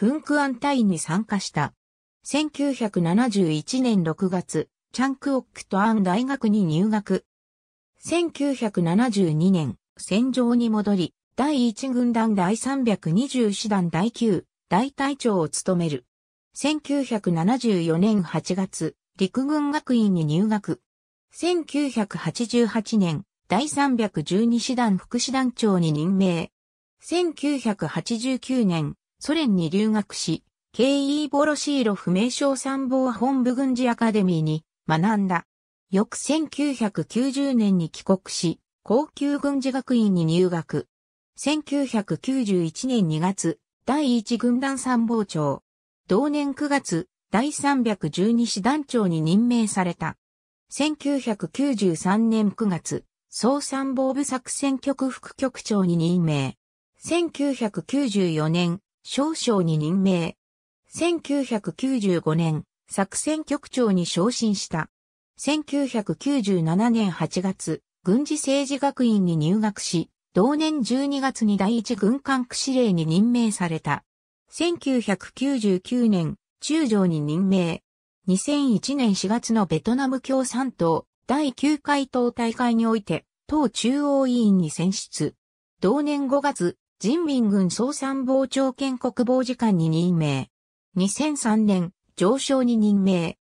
フンクアン隊に参加した。1971年6月、チャンクオックトアン大学に入学。1972年、戦場に戻り、第1軍団第320師団第9、大隊長を務める。1974年8月、陸軍学院に入学。1988年、第312師団副師団長に任命。1989年、ソ連に留学し、ケイー・ボロシーロ不明称参謀本部軍事アカデミーに学んだ。翌1990年に帰国し、高級軍事学院に入学。1991年2月、第1軍団参謀長。同年9月、第312師団長に任命された。1993年9月、総参謀部作戦局副局長に任命。1994年、少将に任命。1995年、作戦局長に昇進した。1997年8月、軍事政治学院に入学し、同年12月に第一軍管区司令に任命された。1999年、中将に任命。2001年4月のベトナム共産党第9回党大会において、党中央委員に選出。同年5月、人民軍総参謀長兼国防次官に任命。2003年、上昇に任命。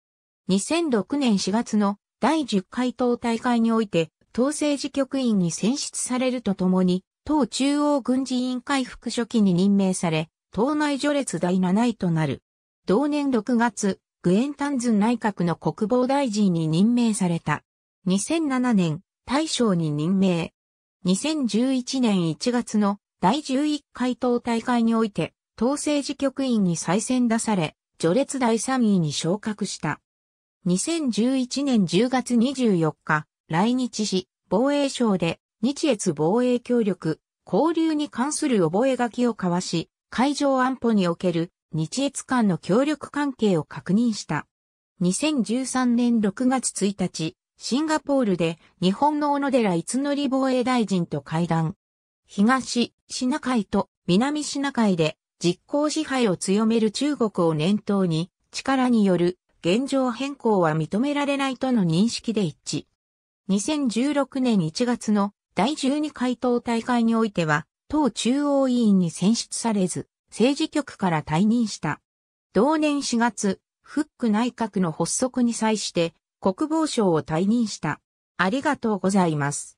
2006年4月の第10回党大会において、党政治局員に選出されるとともに、党中央軍事委員会副書記に任命され、党内序列第7位となる。同年6月、グエン・タンズン内閣の国防大臣に任命された。2007年、大将に任命。2011年1月の第11回党大会において、党政治局員に再選出され、序列第3位に昇格した。2011年10月24日、来日し、防衛省で日越防衛協力、交流に関する覚書を交わし、海上安保における日越間の協力関係を確認した。2013年6月1日、シンガポールで日本の小野寺逸則防衛大臣と会談、東シナ海と南シナ海で実効支配を強める中国を念頭に力による現状変更は認められないとの認識で一致。2016年1月の第12回党大会においては、党中央委員に選出されず、政治局から退任した。同年4月、フック内閣の発足に際して、国防省を退任した。ありがとうございます。